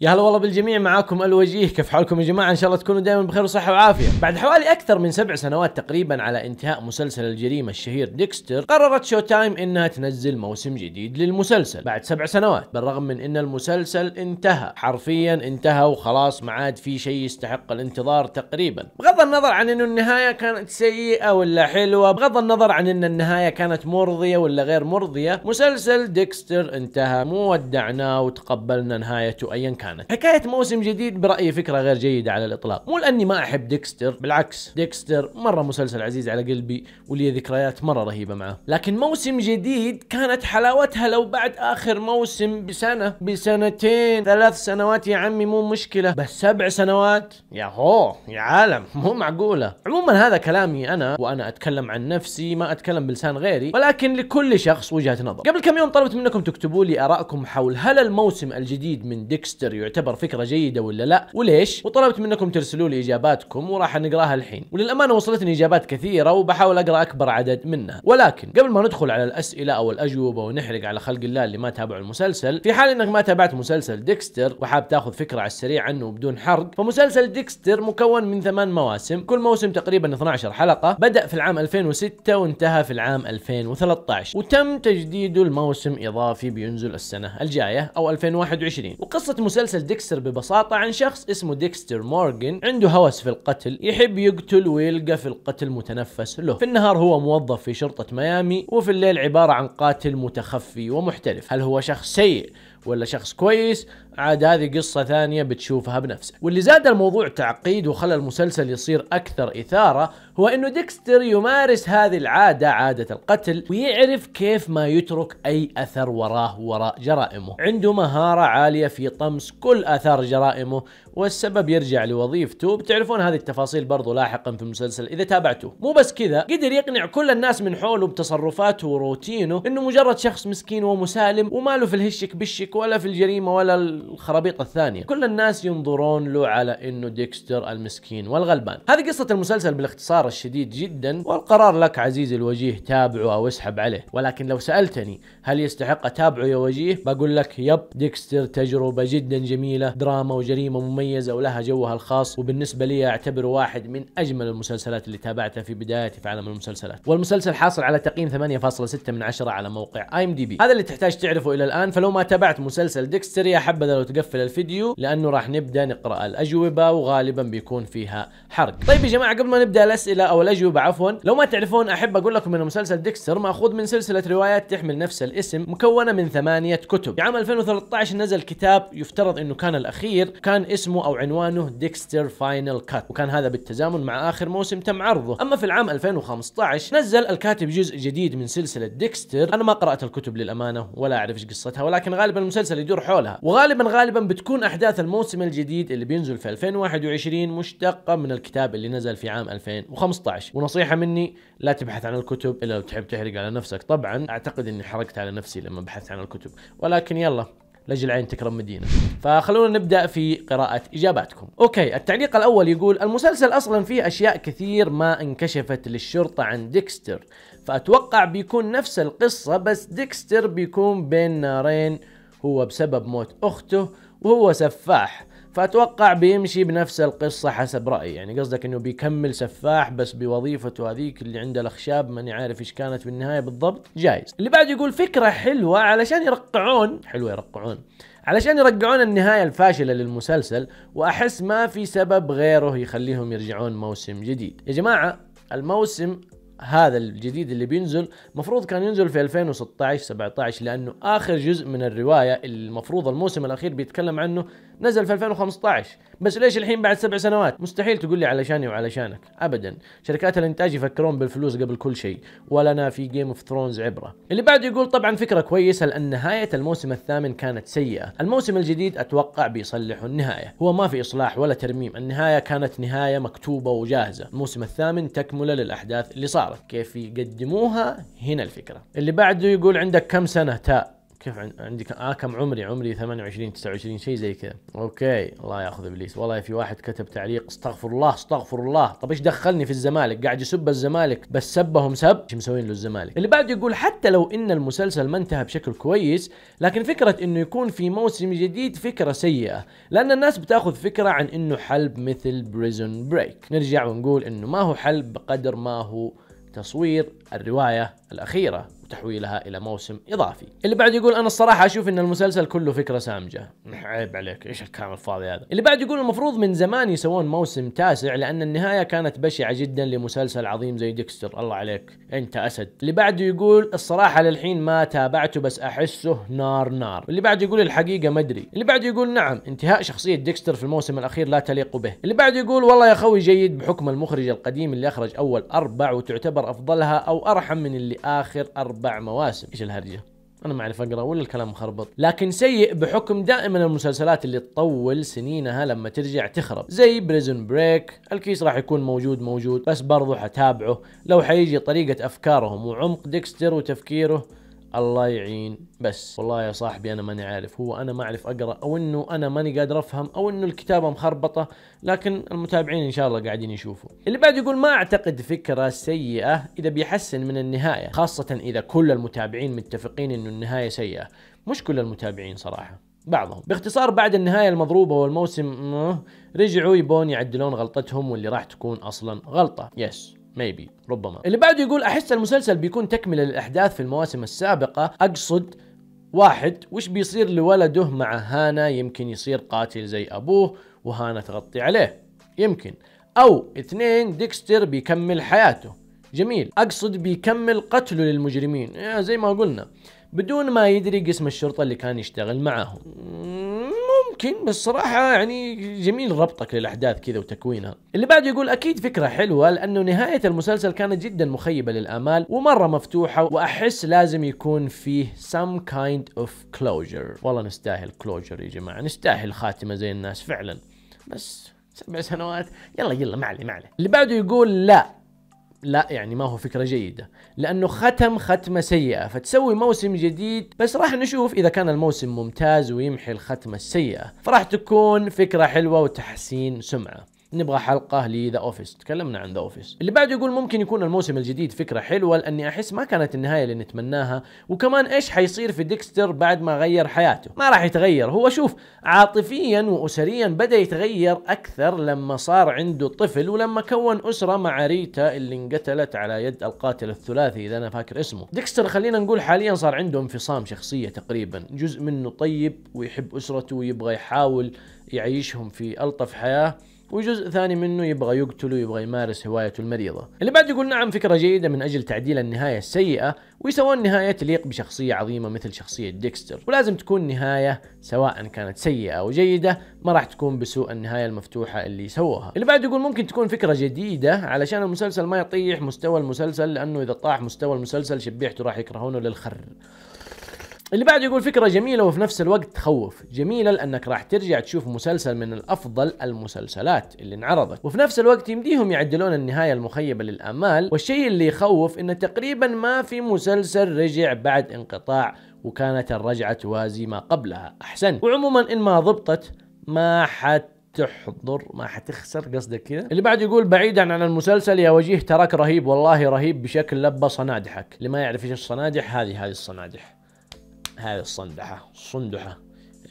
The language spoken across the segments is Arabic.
يا هلا والله بالجميع معاكم الوجيه كيف حالكم يا جماعه ان شاء الله تكونوا دائما بخير وصحه وعافيه بعد حوالي اكثر من سبع سنوات تقريبا على انتهاء مسلسل الجريمه الشهير ديكستر قررت شو تايم انها تنزل موسم جديد للمسلسل بعد سبع سنوات بالرغم من ان المسلسل انتهى حرفيا انتهى وخلاص ما عاد في شيء يستحق الانتظار تقريبا بغض النظر عن انه النهايه كانت سيئه ولا حلوه بغض النظر عن ان النهايه كانت مرضيه ولا غير مرضيه مسلسل ديكستر انتهى مو ودعناه وتقبلنا نهايته ايا كان كانت حكايه موسم جديد برايي فكره غير جيده على الاطلاق مو لاني ما احب ديكستر بالعكس ديكستر مره مسلسل عزيز على قلبي ولي ذكريات مره رهيبه معه لكن موسم جديد كانت حلاوتها لو بعد اخر موسم بسنه بسنتين ثلاث سنوات يا عمي مو مشكله بس سبع سنوات يا هو يا عالم مو معقوله عموما هذا كلامي انا وانا اتكلم عن نفسي ما اتكلم بلسان غيري ولكن لكل شخص وجهه نظر قبل كم يوم طلبت منكم تكتبوا لي ارائكم حول هل الموسم الجديد من ديكستر يعتبر فكره جيده ولا لا وليش وطلبت منكم ترسلوا لي اجاباتكم وراح نقراها الحين وللامانه وصلتني اجابات كثيره وبحاول اقرا اكبر عدد منها ولكن قبل ما ندخل على الاسئله او الاجوبه ونحرق على خلق الله اللي ما تابعوا المسلسل في حال انك ما تابعت مسلسل ديكستر وحاب تاخذ فكره على السريع عنه بدون حرق فمسلسل ديكستر مكون من ثمان مواسم كل موسم تقريبا 12 حلقه بدا في العام 2006 وانتهى في العام 2013 وتم تجديده الموسم اضافي بينزل السنه الجايه او 2021 وقصه مسلسل مسلسل ديكستر ببساطة عن شخص اسمه ديكستر مورغان عنده هوس في القتل يحب يقتل ويلقى في القتل متنفس له في النهار هو موظف في شرطة ميامي وفي الليل عبارة عن قاتل متخفي ومحترف هل هو شخص سيء ولا شخص كويس عاد هذه قصة ثانية بتشوفها بنفسك واللي زاد الموضوع تعقيد وخلى المسلسل يصير أكثر إثارة هو أنه ديكستر يمارس هذه العادة عادة القتل ويعرف كيف ما يترك أي أثر وراه وراء جرائمه عنده مهارة عالية في طمس كل أثار جرائمه والسبب يرجع لوظيفته بتعرفون هذه التفاصيل برضو لاحقا في المسلسل إذا تابعتوه مو بس كذا قدر يقنع كل الناس من حوله بتصرفاته وروتينه أنه مجرد شخص مسكين ومسالم وما له في الهشك بالشك ولا في الجريمة ولا الخرابيط الثانيه كل الناس ينظرون له على انه ديكستر المسكين والغلبان هذه قصه المسلسل بالاختصار الشديد جدا والقرار لك عزيزي الوجيه تابعه او اسحب عليه ولكن لو سالتني هل يستحق اتابعه يا وجيه بقول لك يب ديكستر تجربه جدا جميله دراما وجريمه مميزه ولها جوها الخاص وبالنسبه لي اعتبره واحد من اجمل المسلسلات اللي تابعتها في بدايتي في عالم المسلسلات والمسلسل حاصل على تقييم 8.6 من 10 على موقع اي ام دي بي هذا اللي تحتاج تعرفه الى الان فلو ما تابعت مسلسل ديكستر يا حبذا لو تقفل الفيديو لانه راح نبدا نقرا الاجوبه وغالبا بيكون فيها حرق طيب يا جماعه قبل ما نبدا الاسئله او الاجوبه عفوا لو ما تعرفون احب اقول لكم ان مسلسل ديكستر ماخوذ من سلسله روايات تحمل نفس الاسم مكونه من ثمانيه كتب في عام 2013 نزل كتاب يفترض انه كان الاخير كان اسمه او عنوانه ديكستر فاينل كات وكان هذا بالتزامن مع اخر موسم تم عرضه اما في العام 2015 نزل الكاتب جزء جديد من سلسله ديكستر انا ما قرات الكتب للامانه ولا اعرف ايش قصتها ولكن غالبا المسلسل يدور حولها وغالبا لكن غالبا بتكون احداث الموسم الجديد اللي بينزل في 2021 مشتقه من الكتاب اللي نزل في عام 2015 ونصيحه مني لا تبحث عن الكتب الا لو تحب تحرق على نفسك طبعا اعتقد اني حرقت على نفسي لما بحثت عن الكتب ولكن يلا لجل العين تكرم مدينة فخلونا نبدأ في قراءة إجاباتكم أوكي التعليق الأول يقول المسلسل أصلا فيه أشياء كثير ما انكشفت للشرطة عن ديكستر فأتوقع بيكون نفس القصة بس ديكستر بيكون بين نارين هو بسبب موت أخته وهو سفاح فأتوقع بيمشي بنفس القصة حسب رأيي يعني قصدك أنه بيكمل سفاح بس بوظيفته هذيك اللي عنده الأخشاب ماني عارف إيش كانت في النهاية بالضبط جايز اللي بعد يقول فكرة حلوة علشان يرقعون حلوة يرقعون علشان يرجعون النهاية الفاشلة للمسلسل وأحس ما في سبب غيره يخليهم يرجعون موسم جديد يا جماعة الموسم هذا الجديد اللي بينزل المفروض كان ينزل في 2016 17 لانه اخر جزء من الروايه المفروض الموسم الاخير بيتكلم عنه نزل في 2015 بس ليش الحين بعد سبع سنوات مستحيل تقول لي علشاني وعلشانك ابدا شركات الانتاج يفكرون بالفلوس قبل كل شيء ولنا في جيم اوف ثرونز عبره اللي بعده يقول طبعا فكره كويسه لان نهايه الموسم الثامن كانت سيئه الموسم الجديد اتوقع بيصلحوا النهايه هو ما في اصلاح ولا ترميم النهايه كانت نهايه مكتوبه وجاهزه الموسم الثامن تكمله للاحداث اللي صارت كيف يقدموها هنا الفكره اللي بعده يقول عندك كم سنه تاء كيف عندي اه كم عمري عمري 28 29 شيء زي كذا اوكي الله ياخذ ابليس والله في واحد كتب تعليق استغفر الله استغفر الله طب ايش دخلني في الزمالك قاعد يسب الزمالك بس سبهم سب ايش مسوين له الزمالك اللي بعده يقول حتى لو ان المسلسل ما انتهى بشكل كويس لكن فكره انه يكون في موسم جديد فكره سيئه لان الناس بتاخذ فكره عن انه حلب مثل بريزون بريك نرجع ونقول انه ما هو حلب بقدر ما هو تصوير الروايه الأخيرة وتحويلها إلى موسم إضافي اللي بعد يقول أنا الصراحة أشوف أن المسلسل كله فكرة سامجة عيب عليك إيش الكلام الفاضي هذا اللي بعد يقول المفروض من زمان يسوون موسم تاسع لأن النهاية كانت بشعة جدا لمسلسل عظيم زي ديكستر الله عليك أنت أسد اللي بعده يقول الصراحة للحين ما تابعته بس أحسه نار نار اللي بعده يقول الحقيقة مدري اللي بعده يقول نعم انتهاء شخصية ديكستر في الموسم الأخير لا تليق به اللي بعده يقول والله يا خوي جيد بحكم المخرج القديم اللي أخرج أول أربع وتعتبر أفضلها أو أرحم من اللي اخر اربع مواسم ايش الهرجه انا ما اعرف اقرا ولا الكلام مخربط لكن سيء بحكم دائما المسلسلات اللي تطول سنينها لما ترجع تخرب زي بريزن بريك الكيس راح يكون موجود موجود بس برضو حتابعه لو حيجي طريقه افكارهم وعمق ديكستر وتفكيره الله يعين بس والله يا صاحبي انا ماني عارف هو انا ما اعرف اقرا او انه انا ماني قادر افهم او انه الكتابه مخربطه لكن المتابعين ان شاء الله قاعدين يشوفوا اللي بعد يقول ما اعتقد فكره سيئه اذا بيحسن من النهايه خاصه اذا كل المتابعين متفقين انه النهايه سيئه مش كل المتابعين صراحه بعضهم باختصار بعد النهاية المضروبة والموسم رجعوا يبون يعدلون غلطتهم واللي راح تكون أصلا غلطة يس ميبي ربما اللي بعده يقول احس المسلسل بيكون تكمله للاحداث في المواسم السابقه اقصد واحد وش بيصير لولده مع هانا يمكن يصير قاتل زي ابوه وهانا تغطي عليه يمكن او اثنين ديكستر بيكمل حياته جميل اقصد بيكمل قتله للمجرمين إيه، زي ما قلنا بدون ما يدري قسم الشرطه اللي كان يشتغل معاهم ممكن بس صراحة يعني جميل ربطك للأحداث كذا وتكوينها اللي بعده يقول أكيد فكرة حلوة لأنه نهاية المسلسل كانت جدا مخيبة للآمال ومرة مفتوحة وأحس لازم يكون فيه some kind of closure والله نستاهل closure يا جماعة نستاهل خاتمة زي الناس فعلا بس سبع سنوات يلا يلا ما عليه ما عليه اللي بعده يقول لا لا يعني ما هو فكرة جيدة لأنه ختم ختمة سيئة فتسوي موسم جديد بس راح نشوف إذا كان الموسم ممتاز ويمحي الختمة السيئة فراح تكون فكرة حلوة وتحسين سمعة نبغى حلقه لذا اوفيس تكلمنا عن ذا اوفيس اللي بعده يقول ممكن يكون الموسم الجديد فكره حلوه لاني احس ما كانت النهايه اللي نتمناها وكمان ايش حيصير في ديكستر بعد ما غير حياته ما راح يتغير هو شوف عاطفيا واسريا بدا يتغير اكثر لما صار عنده طفل ولما كون اسره مع ريتا اللي انقتلت على يد القاتل الثلاثي اذا انا فاكر اسمه ديكستر خلينا نقول حاليا صار عنده انفصام شخصيه تقريبا جزء منه طيب ويحب اسرته ويبغى يحاول يعيشهم في الطف حياه وجزء ثاني منه يبغى يقتله يبغى يمارس هوايته المريضة اللي بعد يقول نعم فكرة جيدة من أجل تعديل النهاية السيئة ويسوون نهاية تليق بشخصية عظيمة مثل شخصية ديكستر ولازم تكون نهاية سواء كانت سيئة أو جيدة ما راح تكون بسوء النهاية المفتوحة اللي سووها اللي بعد يقول ممكن تكون فكرة جديدة علشان المسلسل ما يطيح مستوى المسلسل لأنه إذا طاح مستوى المسلسل شبيحته راح يكرهونه للخر اللي بعده يقول فكرة جميلة وفي نفس الوقت تخوف جميلة لأنك راح ترجع تشوف مسلسل من الأفضل المسلسلات اللي انعرضت وفي نفس الوقت يمديهم يعدلون النهاية المخيبة للآمال والشيء اللي يخوف إنه تقريبا ما في مسلسل رجع بعد انقطاع وكانت الرجعة توازي ما قبلها أحسن وعموما إن ما ضبطت ما حد تحضر ما حتخسر قصدك كذا اللي بعد يقول بعيدا عن المسلسل يا وجيه تراك رهيب والله رهيب بشكل لبى صنادحك اللي ما يعرف ايش الصنادح هذه هذه الصنادح هذه الصندحة صندحة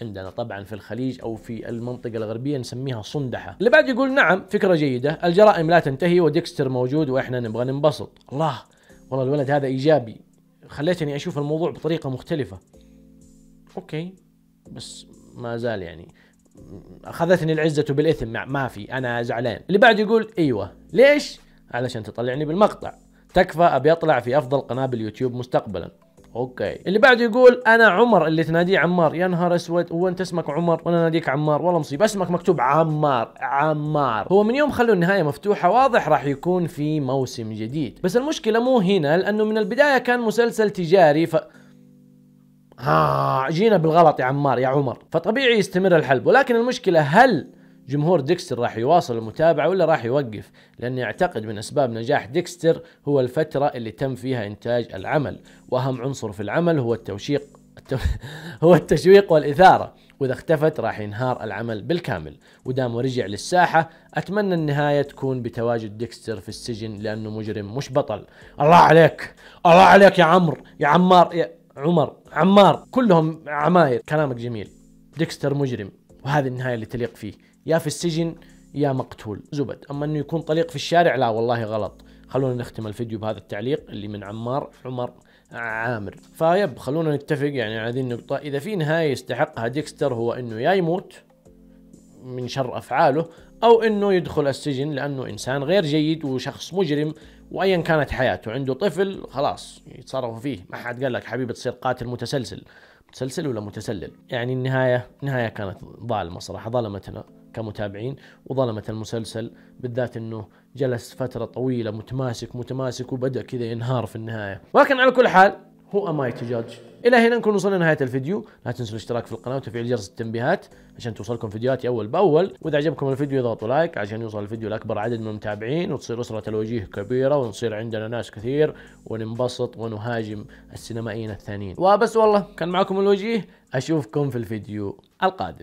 عندنا طبعا في الخليج او في المنطقه الغربيه نسميها صندحه اللي بعد يقول نعم فكره جيده الجرائم لا تنتهي وديكستر موجود واحنا نبغى ننبسط الله والله الولد هذا ايجابي خليتني اشوف الموضوع بطريقه مختلفه اوكي بس ما زال يعني اخذتني العزه بالاثم ما في انا زعلان اللي بعد يقول ايوه ليش علشان تطلعني بالمقطع تكفى ابي اطلع في افضل قناه باليوتيوب مستقبلا اوكي اللي بعده يقول انا عمر اللي تناديه عمار يا نهار اسود هو انت اسمك عمر وانا ناديك عمار والله مصيبه اسمك مكتوب عمار عمار هو من يوم خلوا النهايه مفتوحه واضح راح يكون في موسم جديد بس المشكله مو هنا لانه من البدايه كان مسلسل تجاري ف ها آه، جينا بالغلط يا عمار يا عمر فطبيعي يستمر الحلب ولكن المشكله هل جمهور ديكستر راح يواصل المتابعة ولا راح يوقف لأني أعتقد من أسباب نجاح ديكستر هو الفترة اللي تم فيها إنتاج العمل وأهم عنصر في العمل هو التوشيق هو التشويق والإثارة وإذا اختفت راح ينهار العمل بالكامل ودام رجع للساحة أتمنى النهاية تكون بتواجد ديكستر في السجن لأنه مجرم مش بطل الله عليك الله عليك يا عمر يا عمار يا عمر عمار كلهم عماير كلامك جميل ديكستر مجرم وهذه النهايه اللي تليق فيه يا في السجن يا مقتول زبد اما انه يكون طليق في الشارع لا والله غلط خلونا نختم الفيديو بهذا التعليق اللي من عمار عمر عامر فيب خلونا نتفق يعني على هذه النقطة إذا في نهاية يستحقها ديكستر هو إنه يا يموت من شر أفعاله أو إنه يدخل السجن لأنه إنسان غير جيد وشخص مجرم وأيا كانت حياته عنده طفل خلاص يتصرفوا فيه ما حد قال لك حبيبي تصير قاتل متسلسل متسلسل ولا متسلل يعني النهاية نهاية كانت ظالمة صراحة ظلمتنا كمتابعين وظلمت المسلسل بالذات انه جلس فترة طويلة متماسك متماسك وبدأ كذا ينهار في النهاية ولكن على كل حال هو اماي تجاج الى هنا نكون وصلنا لنهايه الفيديو لا تنسوا الاشتراك في القناه وتفعيل جرس التنبيهات عشان توصلكم فيديوهاتي اول باول واذا عجبكم الفيديو اضغطوا لايك عشان يوصل الفيديو لاكبر عدد من المتابعين وتصير اسره الوجيه كبيره ونصير عندنا ناس كثير وننبسط ونهاجم السينمائيين الثانيين وبس والله كان معكم الوجيه اشوفكم في الفيديو القادم